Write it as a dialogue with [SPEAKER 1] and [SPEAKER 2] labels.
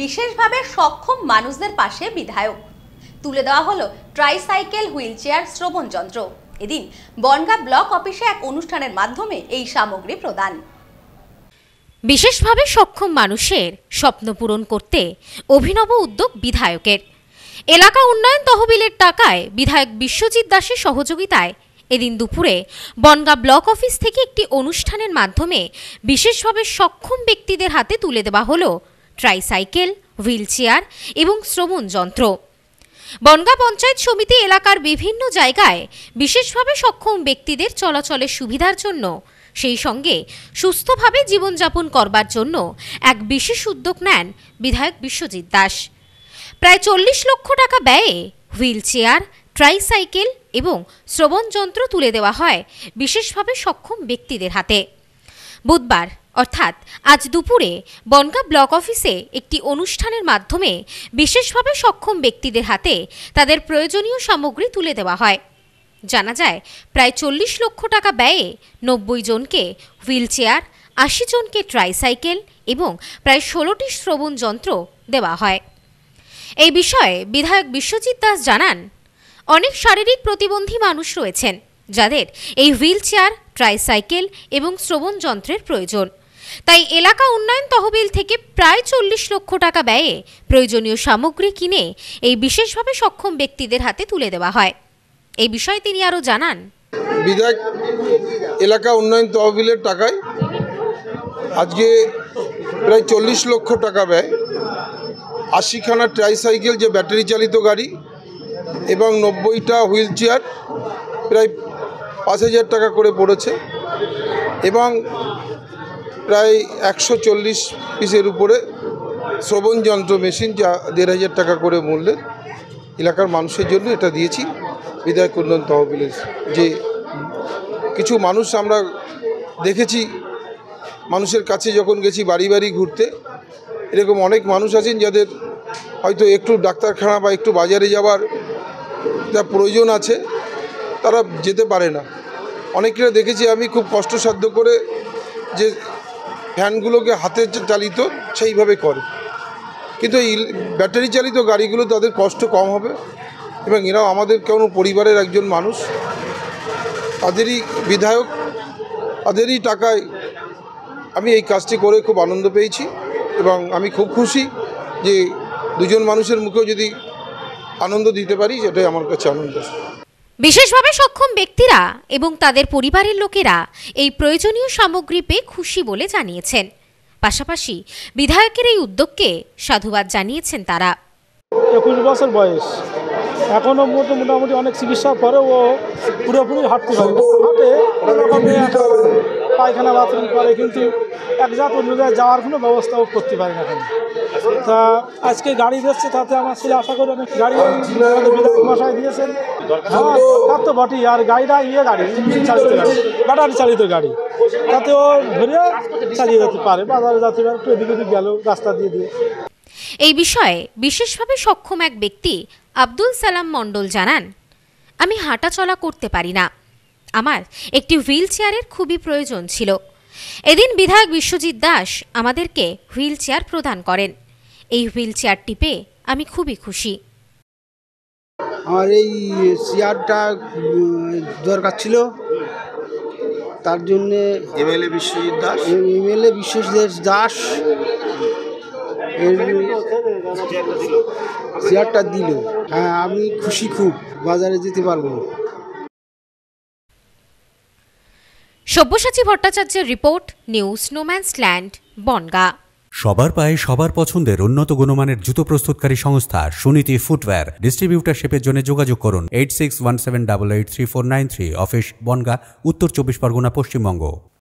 [SPEAKER 1] বিশেষভাবে সক্ষম মানুষদের পাশে বিধায়ক তুলে দেওয়া হলো ট্রাইসাইকেল হুইল চেয়ার শ্রবণ যন্ত্র এদিন বনগা ব্লক অফিসে এক অনুষ্ঠানের মাধ্যমে এই সামগ্রী প্রদান বিশেষভাবে সক্ষম মানুষের স্বপ্ন পূরণ করতে অভিনব উদ্যোগ বিধায়কের এলাকা উন্নয়ন তহবিলের টাকায় বিধায়ক বিশ্বজিৎ দাসের সহযোগিতায় এদিন দুপুরে বনগা ব্লক অফিস থেকে একটি অনুষ্ঠানের মাধ্যমে বিশেষভাবে সক্ষম ব্যক্তিদের হাতে তুলে দেওয়া হলো ট্রাইসাইকেল হুইলচেয়ার এবং শ্রবণ যন্ত্র বনগা পঞ্চায়েত সমিতি এলাকার বিভিন্ন জায়গায় বিশেষভাবে সক্ষম ব্যক্তিদের চলাচলের সুবিধার জন্য সেই সঙ্গে সুস্থভাবে জীবনযাপন করবার জন্য এক বিশেষ উদ্যোগ নেন বিধায়ক বিশ্বজিৎ দাস প্রায় চল্লিশ লক্ষ টাকা ব্যয়ে হুইল চেয়ার ট্রাইসাইকেল এবং শ্রবণযন্ত্র তুলে দেওয়া হয় বিশেষভাবে সক্ষম ব্যক্তিদের হাতে বুধবার অর্থাৎ আজ দুপুরে বনগা ব্লক অফিসে একটি অনুষ্ঠানের মাধ্যমে বিশেষভাবে সক্ষম ব্যক্তিদের হাতে তাদের প্রয়োজনীয় সামগ্রী তুলে দেওয়া হয় জানা যায় প্রায় চল্লিশ লক্ষ টাকা ব্যয়ে নব্বই জনকে হুইল চেয়ার আশি জনকে ট্রাইসাইকেল এবং প্রায় ষোলোটি শ্রবণ যন্ত্র দেওয়া হয় এই বিষয়ে বিধায়ক বিশ্বজিৎ দাস জানান অনেক শারীরিক প্রতিবন্ধী মানুষ রয়েছেন যাদের এই হুইল চেয়ার ট্রাইসাইকেল এবং শ্রবণ যন্ত্রের প্রয়োজন তাই এলাকা উন্নয়ন তহবিল থেকে প্রায় চল্লিশ লক্ষ টাকা ব্যয়ে প্রয়োজনীয় সামগ্রী কিনে এই বিশেষভাবে সক্ষম ব্যক্তিদের হাতে তুলে দেওয়া হয় এই বিষয়ে তিনি আরও জানান
[SPEAKER 2] বিধায়ক এলাকা উন্নয়ন তহবিলের টাকায় আজকে প্রায় চল্লিশ লক্ষ টাকা ব্যয় আশিখানা ট্রাইসাইকেল যে ব্যাটারি চালিত গাড়ি এবং নব্বইটা হুইল চেয়ার প্রায় পাঁচ হাজার টাকা করে পড়েছে এবং প্রায় একশো চল্লিশ পিসের উপরে শ্রবণ যন্ত্র মেশিন যা দেড় হাজার টাকা করে মূল্যে এলাকার মানুষের জন্য এটা দিয়েছি বিধায়ক কুন্দন তহবিলের যে কিছু মানুষ আমরা দেখেছি মানুষের কাছে যখন গেছি বাড়ি বাড়ি ঘুরতে এরকম অনেক মানুষ আছেন যাদের হয়তো একটু ডাক্তারখানা বা একটু বাজারে যাওয়ার যা প্রয়োজন আছে তারা যেতে পারে না অনেকটা দেখেছি আমি খুব কষ্টসাধ্য করে যে ফ্যানগুলোকে হাতে চালিত সেইভাবে করে কিন্তু এই ব্যাটারি চালিত গাড়িগুলো তাদের কষ্ট কম হবে এবং এরাও আমাদের কেন পরিবারের একজন মানুষ তাদেরই বিধায়ক তাদেরই টাকায় আমি এই কাজটি করে খুব আনন্দ পেয়েছি এবং আমি খুব খুশি যে দুজন মানুষের মুখেও যদি আনন্দ দিতে পারি সেটাই আমার কাছে আনন্দ
[SPEAKER 1] বিশেষভাবে সক্ষম ব্যক্তিরা এবং তাদের পরিবারের লোকেরা এই প্রয়োজনীয় সামগ্রী পেয়ে খুশি বলে জানিয়েছেন পাশাপাশি বিধায়কের এই উদ্যোগকে সাধুবাদ জানিয়েছেন তারা
[SPEAKER 3] একুশ বছর বয়স এখনও মোটামুটি অনেক চিকিৎসা পরেও পুরোপুরি হাঁটতে পারে হাঁটে পায়খানা বাথরুম করে কিন্তু এক জাত অনুযায়ী যাওয়ার কোনো ব্যবস্থাও করতে পারে না তা আজকে গাড়ি দিচ্ছে তাতে আমার ছেলে আশা করি অনেক গাড়ি বিধায়ক মশাই দিয়েছেন হ্যাঁ তো বটেই আর গাড়িটা ইয়ে গাড়ি চালিত গাড়ি ব্যাটারি চালিত গাড়ি তাতে ও ধরে চালিয়ে যেতে পারে বাজারে যাতে পারে এদিক ওদিক গেল রাস্তা দিয়ে দিয়ে
[SPEAKER 1] এই বিষয়ে বিশেষভাবে সক্ষম এক ব্যক্তি আব্দুল সালাম মণ্ডল জানান আমি হাঁটা চলা করতে পারি না আমার একটি হুইল চেয়ারের খুবই প্রয়োজন ছিল এদিন বিধায়ক বিশ্বজিৎ দাস আমাদেরকে হুইল চেয়ার প্রদান করেন এই হুইল চেয়ারটি পেয়ে আমি খুবই খুশি
[SPEAKER 3] আমার এই
[SPEAKER 2] চেয়ারটা দরকার ছিল তার জন্যে এমএলএ বিশ্বজিৎ দাস এমএলএ বিশ্বজিৎ দাস চেয়ারটা দিল হ্যাঁ আমি খুশি খুব
[SPEAKER 3] বাজারে যেতে পারবো
[SPEAKER 1] সব্যসাচী ভট্টাচার্যের report news no man's land Bongaon
[SPEAKER 3] সবার পায়ে সবার পছন্দের উন্নত গুণমানের জুতো প্রস্তুতকারী সংস্থা সুনীতি ফুটওয়্যার ডিস্ট্রিবিউটারশিপের জন্য যোগাযোগ করুন eight six one seven double eight three four nine three office Bongaon Uttar Chabbish Pargana Paschimbanga